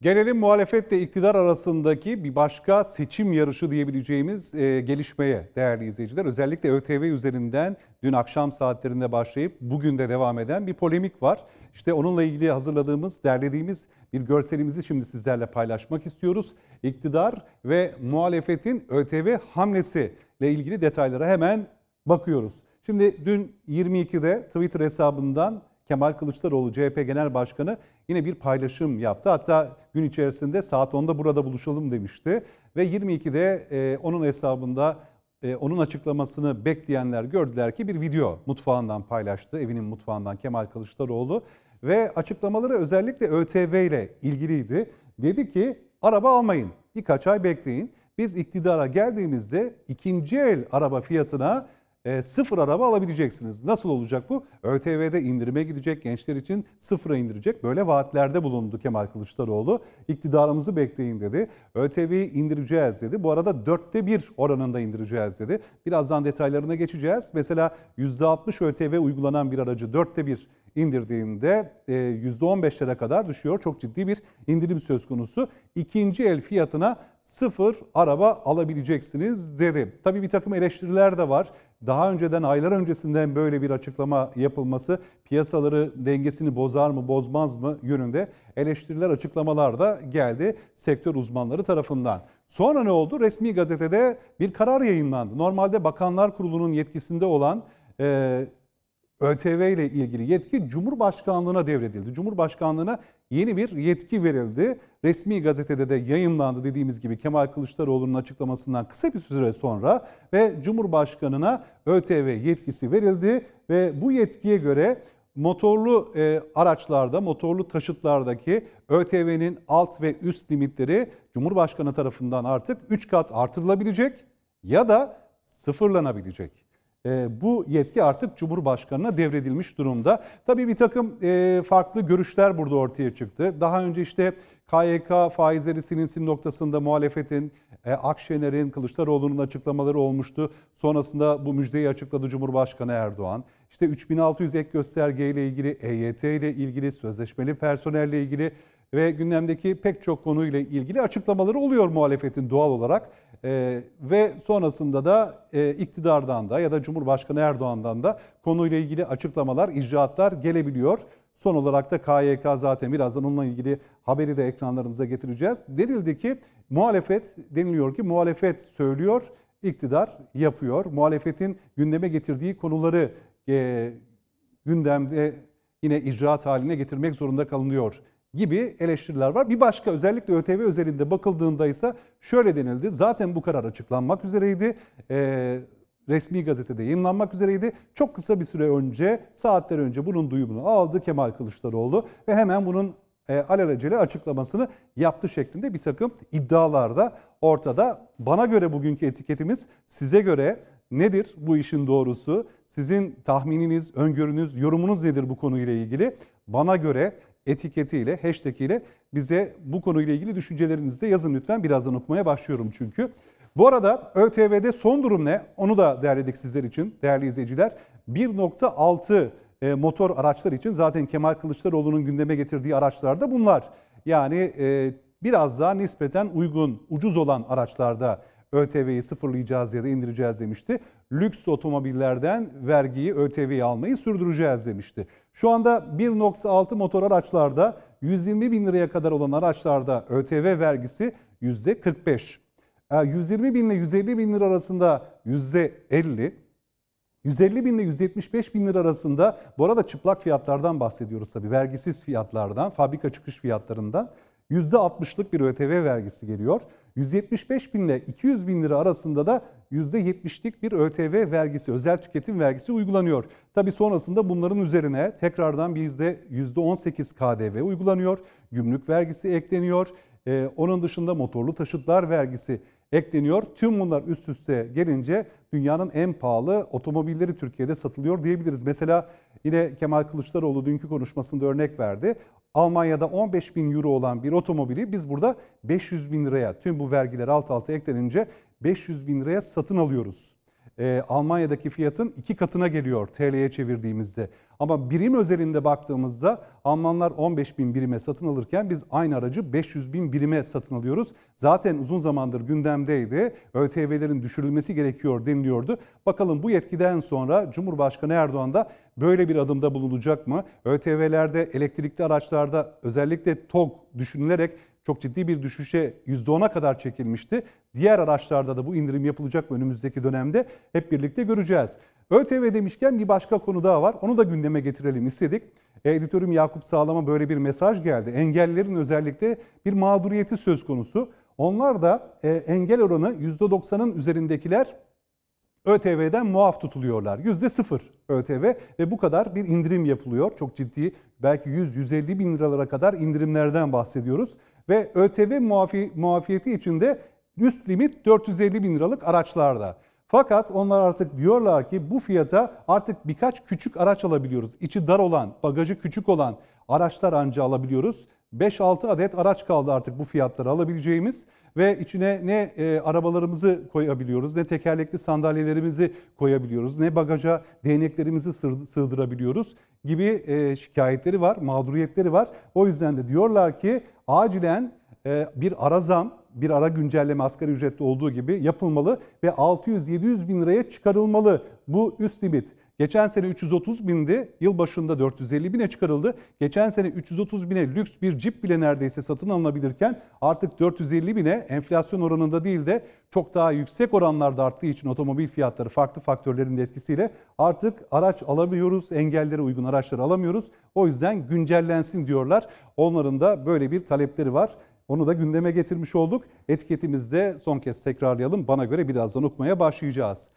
Gelelim muhalefetle iktidar arasındaki bir başka seçim yarışı diyebileceğimiz e, gelişmeye değerli izleyiciler. Özellikle ÖTV üzerinden dün akşam saatlerinde başlayıp bugün de devam eden bir polemik var. İşte onunla ilgili hazırladığımız, derlediğimiz bir görselimizi şimdi sizlerle paylaşmak istiyoruz. İktidar ve muhalefetin ÖTV hamlesiyle ilgili detaylara hemen bakıyoruz. Şimdi dün 22'de Twitter hesabından Kemal Kılıçdaroğlu CHP Genel Başkanı yine bir paylaşım yaptı. Hatta gün içerisinde saat 10'da burada buluşalım demişti ve 22'de e, onun hesabında e, onun açıklamasını bekleyenler gördüler ki bir video mutfağından paylaştı. Evinin mutfağından Kemal Kılıçdaroğlu ve açıklamaları özellikle ÖTV ile ilgiliydi. Dedi ki araba almayın, birkaç ay bekleyin. Biz iktidara geldiğimizde ikinci el araba fiyatına e, sıfır araba alabileceksiniz. Nasıl olacak bu? ÖTV'de indirime gidecek, gençler için sıfıra indirecek. Böyle vaatlerde bulundu Kemal Kılıçdaroğlu. İktidarımızı bekleyin dedi. ÖTV'yi indireceğiz dedi. Bu arada dörtte bir oranında indireceğiz dedi. Birazdan detaylarına geçeceğiz. Mesela %60 ÖTV uygulanan bir aracı dörtte bir indirdiğinde %15'lere e, kadar düşüyor. Çok ciddi bir indirim söz konusu. İkinci el fiyatına sıfır araba alabileceksiniz dedi. Tabii bir takım eleştiriler de var daha önceden aylar öncesinden böyle bir açıklama yapılması piyasaları dengesini bozar mı bozmaz mı yönünde eleştiriler açıklamalar da geldi sektör uzmanları tarafından. Sonra ne oldu? Resmi gazetede bir karar yayınlandı. Normalde Bakanlar Kurulu'nun yetkisinde olan ÖTV ile ilgili yetki Cumhurbaşkanlığına devredildi. Cumhurbaşkanlığına yeni bir yetki verildi. Resmi gazetede de yayınlandı dediğimiz gibi Kemal Kılıçdaroğlu'nun açıklamasından kısa bir süre sonra ve Cumhurbaşkanına ÖTV yetkisi verildi ve bu yetkiye göre motorlu e, araçlarda, motorlu taşıtlardaki ÖTV'nin alt ve üst limitleri Cumhurbaşkanı tarafından artık 3 kat artırılabilecek ya da sıfırlanabilecek. Ee, bu yetki artık Cumhurbaşkanı'na devredilmiş durumda. Tabii bir takım e, farklı görüşler burada ortaya çıktı. Daha önce işte KYK faizleri silinsin noktasında muhalefetin, e, Akşener'in, Kılıçdaroğlu'nun açıklamaları olmuştu. Sonrasında bu müjdeyi açıkladı Cumhurbaşkanı Erdoğan. İşte 3600 ek göstergeyle ilgili, EYT ile ilgili, sözleşmeli personelle ilgili ve gündemdeki pek çok konuyla ilgili açıklamaları oluyor muhalefetin doğal olarak. E, ve sonrasında da e, iktidardan da ya da Cumhurbaşkanı Erdoğan'dan da konuyla ilgili açıklamalar, icraatlar gelebiliyor. Son olarak da KYK zaten birazdan onunla ilgili haberi de ekranlarınıza getireceğiz. Denildi ki muhalefet deniliyor ki muhalefet söylüyor, iktidar yapıyor. Muhalefetin gündeme getirdiği konuları e, gündemde yine icraat haline getirmek zorunda kalınıyor gibi eleştiriler var. Bir başka özellikle ÖTV özelinde bakıldığında ise şöyle denildi. Zaten bu karar açıklanmak üzereydi. E, resmi gazetede yayınlanmak üzereydi. Çok kısa bir süre önce, saatler önce bunun duyumunu aldı Kemal Kılıçdaroğlu ve hemen bunun e, alelacele açıklamasını yaptı şeklinde bir takım iddialar da ortada. Bana göre bugünkü etiketimiz size göre nedir bu işin doğrusu? Sizin tahmininiz, öngörünüz, yorumunuz nedir bu konuyla ilgili? Bana göre etiketiyle, hashtag ile bize bu konuyla ilgili düşüncelerinizi de yazın lütfen. Birazdan okumaya başlıyorum çünkü. Bu arada ÖTV'de son durum ne? Onu da değerledik sizler için değerli izleyiciler. 1.6 e, motor araçlar için zaten Kemal Kılıçdaroğlu'nun gündeme getirdiği araçlarda bunlar. Yani e, biraz daha nispeten uygun, ucuz olan araçlarda ÖTV'yi sıfırlayacağız ya da indireceğiz demişti lüks otomobillerden vergiyi, ÖTV'yi almayı sürdüreceğiz demişti. Şu anda 1.6 motor araçlarda 120 bin liraya kadar olan araçlarda ÖTV vergisi %45. 120 bin ile 150 bin lira arasında %50. 150 bin ile 175 bin lira arasında, bu arada çıplak fiyatlardan bahsediyoruz tabii, vergisiz fiyatlardan, fabrika çıkış fiyatlarından %60'lık bir ÖTV vergisi geliyor. 175 bin ile 200 bin lira arasında da %70'lik bir ÖTV vergisi, özel tüketim vergisi uygulanıyor. Tabi sonrasında bunların üzerine tekrardan bir de %18 KDV uygulanıyor, gümrük vergisi ekleniyor, ee, onun dışında motorlu taşıtlar vergisi ekleniyor. Tüm bunlar üst üste gelince dünyanın en pahalı otomobilleri Türkiye'de satılıyor diyebiliriz. Mesela yine Kemal Kılıçdaroğlu dünkü konuşmasında örnek verdi. Almanya'da 15 bin euro olan bir otomobili biz burada 500 bin liraya tüm bu vergiler alt alta eklenince 500 bin liraya satın alıyoruz. Ee, Almanya'daki fiyatın iki katına geliyor TL'ye çevirdiğimizde. Ama birim özelinde baktığımızda Almanlar 15 bin birime satın alırken biz aynı aracı 500 bin birime satın alıyoruz. Zaten uzun zamandır gündemdeydi. ÖTV'lerin düşürülmesi gerekiyor deniliyordu. Bakalım bu yetkiden sonra Cumhurbaşkanı Erdoğan da böyle bir adımda bulunacak mı? ÖTV'lerde, elektrikli araçlarda özellikle TOG düşünülerek çok ciddi bir düşüşe %10'a kadar çekilmişti. Diğer araçlarda da bu indirim yapılacak mı önümüzdeki dönemde hep birlikte göreceğiz. ÖTV demişken bir başka konu daha var. Onu da gündeme getirelim istedik. E, editörüm Yakup Sağlam'a böyle bir mesaj geldi. Engellerin özellikle bir mağduriyeti söz konusu. Onlar da e, engel oranı %90'ın üzerindekiler ÖTV'den muaf tutuluyorlar. %0 ÖTV ve bu kadar bir indirim yapılıyor. Çok ciddi belki 100-150 bin liralara kadar indirimlerden bahsediyoruz. Ve ÖTV muafi, muafiyeti içinde üst limit 450 bin liralık araçlarda. Fakat onlar artık diyorlar ki bu fiyata artık birkaç küçük araç alabiliyoruz. İçi dar olan, bagajı küçük olan araçlar anca alabiliyoruz. 5-6 adet araç kaldı artık bu fiyatları alabileceğimiz ve içine ne e, arabalarımızı koyabiliyoruz, ne tekerlekli sandalyelerimizi koyabiliyoruz, ne bagaja değneklerimizi sığdırabiliyoruz gibi e, şikayetleri var, mağduriyetleri var. O yüzden de diyorlar ki acilen e, bir ara bir ara güncelleme asgari ücretli olduğu gibi yapılmalı ve 600-700 bin liraya çıkarılmalı bu üst limit. Geçen sene 330 bindi, yıl başında 450 bine çıkarıldı. Geçen sene 330 bine lüks bir cip bile neredeyse satın alınabilirken artık 450 bine enflasyon oranında değil de çok daha yüksek oranlarda arttığı için otomobil fiyatları farklı faktörlerin etkisiyle artık araç alamıyoruz, engellere uygun araçları alamıyoruz. O yüzden güncellensin diyorlar. Onların da böyle bir talepleri var. Onu da gündeme getirmiş olduk. Etiketimizde son kez tekrarlayalım. Bana göre birazdan okumaya başlayacağız.